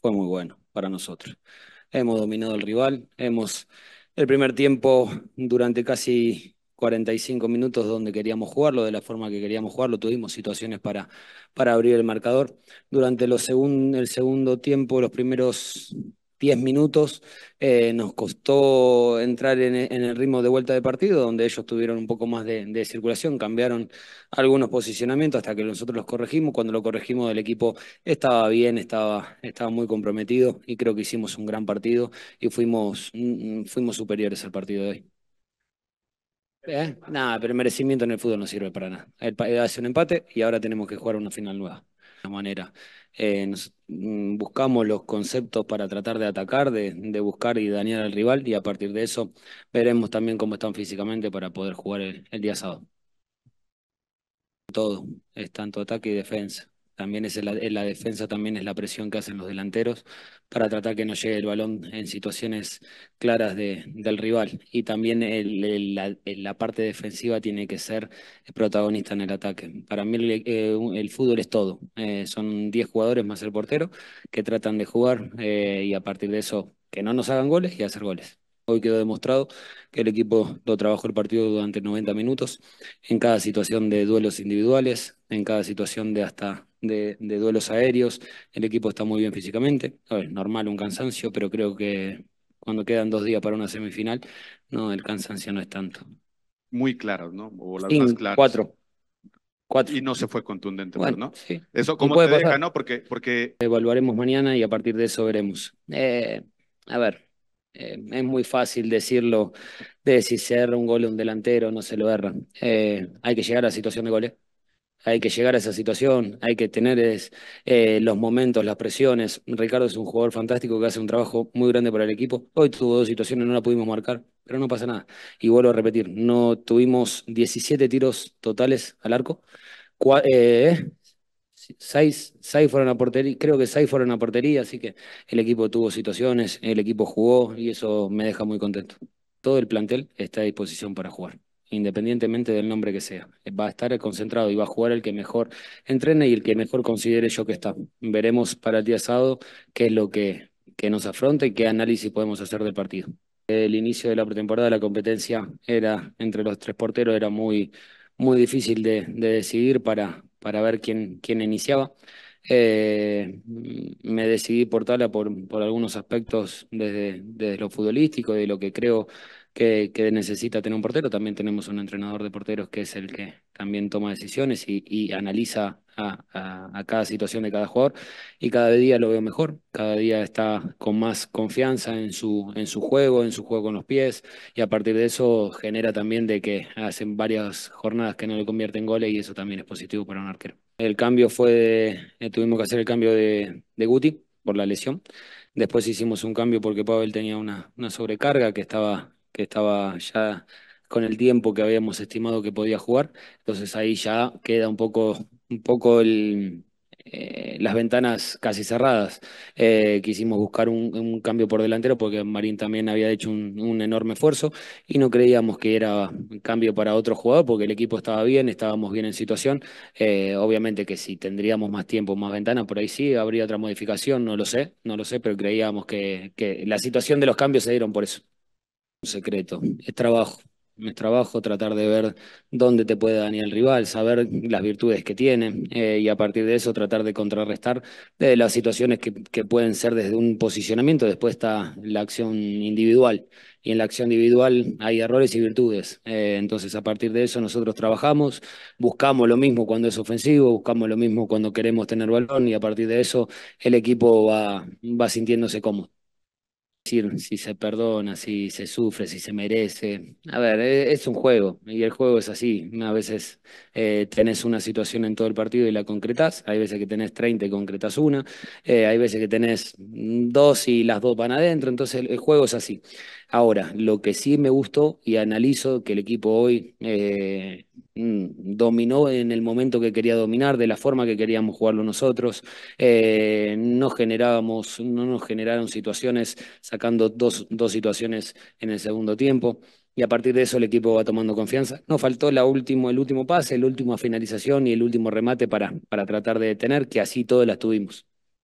fue muy bueno para nosotros. Hemos dominado al rival, hemos el primer tiempo durante casi 45 minutos donde queríamos jugarlo, de la forma que queríamos jugarlo, tuvimos situaciones para, para abrir el marcador. Durante el segundo tiempo, los primeros 10 minutos, eh, nos costó entrar en, el ritmo de vuelta de partido, donde ellos tuvieron un poco más de, circulación, cambiaron algunos posicionamientos hasta que nosotros los corregimos. Cuando lo corregimos, el equipo estaba bien, estaba, estaba muy comprometido y creo que hicimos un gran partido y fuimos, mm, fuimos superiores al partido de hoy. Eh, nada, pero el merecimiento en el fútbol no sirve para nada. Él eh, hace un empate y ahora tenemos que jugar una final nueva manera. Eh, mm, buscamos los conceptos para tratar de atacar, de, buscar y dañar al rival y a partir de eso veremos también cómo están físicamente para poder jugar el, el día sábado. Todo, es tanto ataque y defensa también es la, defensa, también es la presión que hacen los delanteros para tratar que no llegue el balón en situaciones claras del rival. Y también la, parte defensiva tiene que ser protagonista en el ataque. Para mí el, eh, fútbol es todo. Eh, son 10 jugadores más el portero que tratan de jugar eh, y a partir de eso que no nos hagan goles y hacer goles. Hoy quedó demostrado que el equipo lo trabajó el partido durante 90 minutos, en cada situación de duelos individuales, en cada situación de hasta de, duelos aéreos. El equipo está muy bien físicamente. A normal un cansancio, pero creo que cuando quedan dos días para una semifinal, no, el cansancio no es tanto. Muy claro, ¿no? O las Cuatro. Y no se fue contundente, pues, bueno, ¿no? Eso como te ¿no? Porque, porque... Evaluaremos mañana y a partir de eso veremos. Eh, a ver, eh, es muy fácil decirlo, de si se erra un gol un delantero, no se lo erra. Eh, hay que llegar a la situación de goles. Hay que llegar a esa situación, hay que tener eh, los momentos, las presiones. Ricardo es un jugador fantástico que hace un trabajo muy grande para el equipo. Hoy tuvo dos situaciones, no la pudimos marcar, pero no pasa nada. Y vuelvo a repetir, no tuvimos 17 tiros totales al arco. eh, seis, fueron a portería, creo que seis fueron a portería, así que el equipo tuvo situaciones, el equipo jugó y eso me deja muy contento. Todo el plantel está a disposición para jugar, independientemente del nombre que sea. Va a estar concentrado y va a jugar el que mejor entrene y el que mejor considere yo que está. Veremos para el día sábado qué es lo que, nos afronta y qué análisis podemos hacer del partido. El inicio de la pretemporada la competencia era entre los tres porteros era muy muy difícil de decidir para, para ver quién, quién iniciaba. Eh, me decidí por Tala por, algunos aspectos desde, lo futbolístico y lo que creo que, necesita tener un portero. También tenemos un entrenador de porteros que es el que también toma decisiones y, analiza a, cada situación de cada jugador y cada día lo veo mejor, cada día está con más confianza en su, en su juego, en su juego con los pies y a partir de eso genera también de que hacen varias jornadas que no le convierten goles y eso también es positivo para un arquero. El cambio fue, de. Eh, tuvimos que hacer el cambio de, Guti por la lesión. Después hicimos un cambio porque Pavel tenía una, una, sobrecarga que estaba, que estaba ya con el tiempo que habíamos estimado que podía jugar. Entonces ahí ya queda un poco, un poco el, eh, las ventanas casi cerradas. Eh, quisimos buscar un, cambio por delantero porque Marín también había hecho un, enorme esfuerzo y no creíamos que era un cambio para otro jugador porque el equipo estaba bien, estábamos bien en situación. Eh, obviamente que si tendríamos más tiempo, más ventanas, por ahí sí, habría otra modificación, no lo sé, no lo sé, pero creíamos que, que la situación de los cambios se dieron por eso. Un secreto, es trabajo mi trabajo, tratar de ver dónde te puede dañar el rival, saber las virtudes que tiene eh, y a partir de eso tratar de contrarrestar eh, las situaciones que, pueden ser desde un posicionamiento, después está la acción individual y en la acción individual hay errores y virtudes. Eh, entonces a partir de eso nosotros trabajamos, buscamos lo mismo cuando es ofensivo, buscamos lo mismo cuando queremos tener balón y a partir de eso el equipo va, va sintiéndose cómodo decir si se perdona, si se sufre, si se merece. A ver, e-, es un juego y el juego es así. A veces eh, tenés una situación en todo el partido y la concretás, hay veces que tenés 30 y concretás una, eh, hay veces que tenés mm, dos y las dos van adentro, entonces el, juego es así. Ahora, lo que sí me gustó y analizo que el equipo hoy... Eh, Mm, dominó en el momento que quería dominar, de la forma que queríamos jugarlo nosotros. Eh, no generábamos, no nos generaron situaciones, sacando dos, dos, situaciones en el segundo tiempo. Y a partir de eso el equipo va tomando confianza. Nos faltó la último, el último pase, la última finalización y el último remate para, para tratar de detener, que así todas las tuvimos.